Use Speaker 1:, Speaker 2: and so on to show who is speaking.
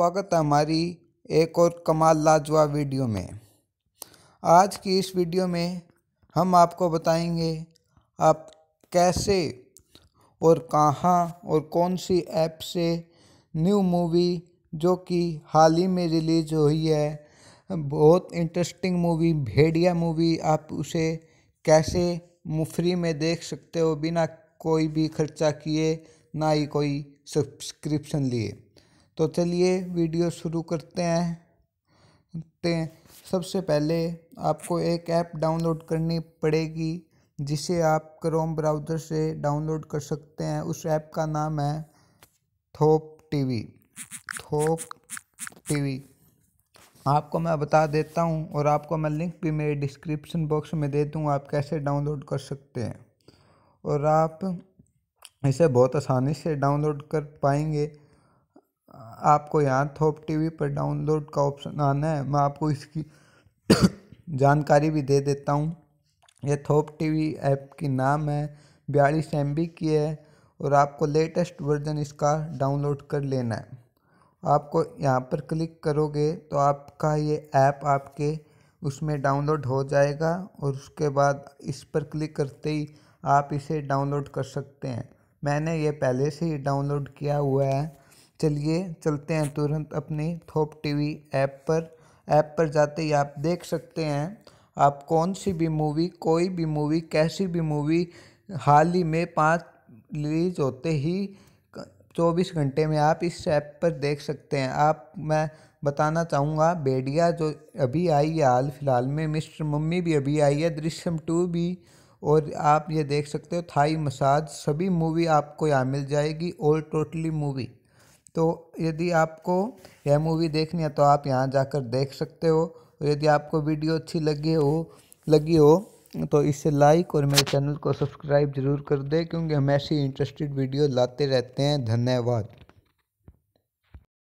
Speaker 1: स्वागत है हमारी एक और कमाल लाजवाब वीडियो में आज की इस वीडियो में हम आपको बताएंगे आप कैसे और कहाँ और कौन सी ऐप से न्यू मूवी जो कि हाल ही में रिलीज़ हुई है बहुत इंटरेस्टिंग मूवी भेड़िया मूवी आप उसे कैसे मुफ्री में देख सकते हो बिना कोई भी खर्चा किए ना ही कोई सब्सक्रिप्शन लिए तो चलिए वीडियो शुरू करते हैं ते सबसे पहले आपको एक ऐप डाउनलोड करनी पड़ेगी जिसे आप क्रोम ब्राउज़र से डाउनलोड कर सकते हैं उस ऐप का नाम है थोप टीवी थोप टीवी आपको मैं बता देता हूँ और आपको मैं लिंक भी मेरे डिस्क्रिप्शन बॉक्स में दे दूँ आप कैसे डाउनलोड कर सकते हैं और आप इसे बहुत आसानी से डाउनलोड कर पाएंगे आपको यहाँ थोप टीवी पर डाउनलोड का ऑप्शन आना है मैं आपको इसकी जानकारी भी दे देता हूँ यह थोप टीवी ऐप की नाम है बयालीस एम की है और आपको लेटेस्ट वर्जन इसका डाउनलोड कर लेना है आपको यहाँ पर क्लिक करोगे तो आपका ये ऐप आपके उसमें डाउनलोड हो जाएगा और उसके बाद इस पर क्लिक करते ही आप इसे डाउनलोड कर सकते हैं मैंने ये पहले से ही डाउनलोड किया हुआ है चलिए चलते हैं तुरंत अपनी थोप टीवी ऐप पर ऐप पर जाते ही आप देख सकते हैं आप कौन सी भी मूवी कोई भी मूवी कैसी भी मूवी हाल ही में पाँच रिलीज होते ही चौबीस घंटे में आप इस ऐप पर देख सकते हैं आप मैं बताना चाहूँगा बेडिया जो अभी आई है हाल फिलहाल में मिस्टर मम्मी भी अभी आई है दृश्यम टू भी और आप ये देख सकते हो थाई मसाज सभी मूवी आपको यहाँ मिल जाएगी ओल टोटली मूवी तो यदि आपको यह मूवी देखनी है तो आप यहाँ जाकर देख सकते हो यदि आपको वीडियो अच्छी लगी हो लगी हो तो इसे लाइक और मेरे चैनल को सब्सक्राइब जरूर कर दें क्योंकि हम ऐसी इंटरेस्टेड वीडियो लाते रहते हैं धन्यवाद